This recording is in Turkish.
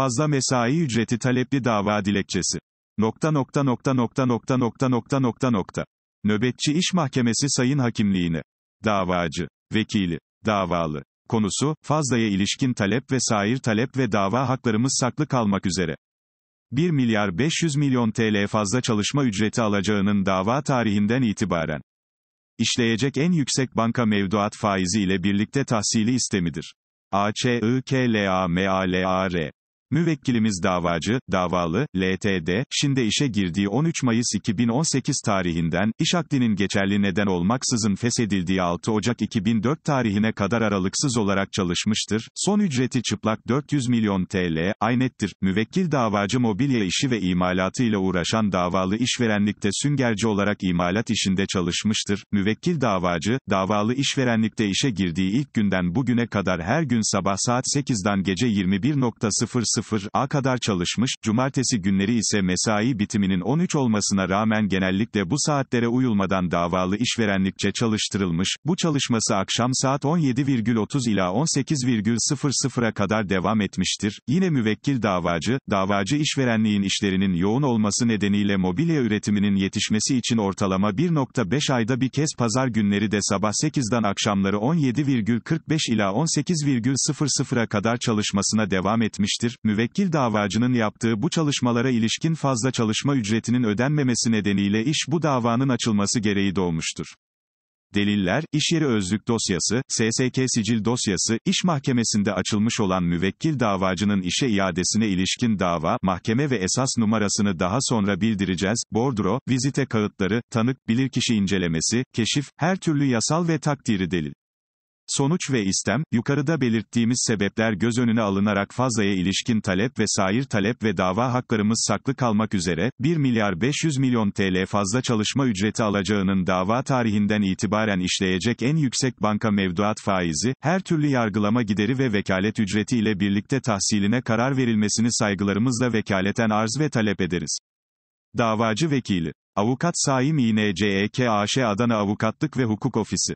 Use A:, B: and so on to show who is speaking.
A: Fazla mesai ücreti talepli dava dilekçesi. Nokta nokta nokta nokta nokta nokta nokta nokta nokta. Nöbetçi İş Mahkemesi Sayın Hakimliğine. Davacı. Vekili. Davalı. Konusu, fazlaya ilişkin talep ve sair talep ve dava haklarımız saklı kalmak üzere. 1 milyar 500 milyon TL fazla çalışma ücreti alacağının dava tarihinden itibaren işleyecek en yüksek banka mevduat faizi ile birlikte tahsili istemidir. A A A A I K L L M R Müvekkilimiz davacı, davalı, LTD, şimdi işe girdiği 13 Mayıs 2018 tarihinden, iş akdinin geçerli neden olmaksızın feshedildiği 6 Ocak 2004 tarihine kadar aralıksız olarak çalışmıştır, son ücreti çıplak 400 milyon TL, aynettir, müvekkil davacı mobilya işi ve imalatı ile uğraşan davalı işverenlikte süngerci olarak imalat işinde çalışmıştır, müvekkil davacı, davalı işverenlikte işe girdiği ilk günden bugüne kadar her gün sabah saat 8'den gece 21.00 00'a kadar çalışmış, cumartesi günleri ise mesai bitiminin 13 olmasına rağmen genellikle bu saatlere uyulmadan davalı işverenlikçe çalıştırılmış, bu çalışması akşam saat 17,30 ila 18,00'a kadar devam etmiştir. Yine müvekkil davacı, davacı işverenliğin işlerinin yoğun olması nedeniyle mobilya üretiminin yetişmesi için ortalama 1.5 ayda bir kez pazar günleri de sabah 8'den akşamları 17,45 ila 18,00'a kadar çalışmasına devam etmiştir müvekkil davacının yaptığı bu çalışmalara ilişkin fazla çalışma ücretinin ödenmemesi nedeniyle iş bu davanın açılması gereği doğmuştur. Deliller, iş yeri özlük dosyası, SSK sicil dosyası, iş mahkemesinde açılmış olan müvekkil davacının işe iadesine ilişkin dava, mahkeme ve esas numarasını daha sonra bildireceğiz, bordro, vizite kağıtları, tanık, bilirkişi incelemesi, keşif, her türlü yasal ve takdiri delil. Sonuç ve istem, yukarıda belirttiğimiz sebepler göz önüne alınarak fazlaya ilişkin talep ve sair talep ve dava haklarımız saklı kalmak üzere, 1 milyar 500 milyon TL fazla çalışma ücreti alacağının dava tarihinden itibaren işleyecek en yüksek banka mevduat faizi, her türlü yargılama gideri ve vekalet ücreti ile birlikte tahsiline karar verilmesini saygılarımızla vekaleten arz ve talep ederiz. Davacı Vekili Avukat Saim İNCEKAŞ Adana Avukatlık ve Hukuk Ofisi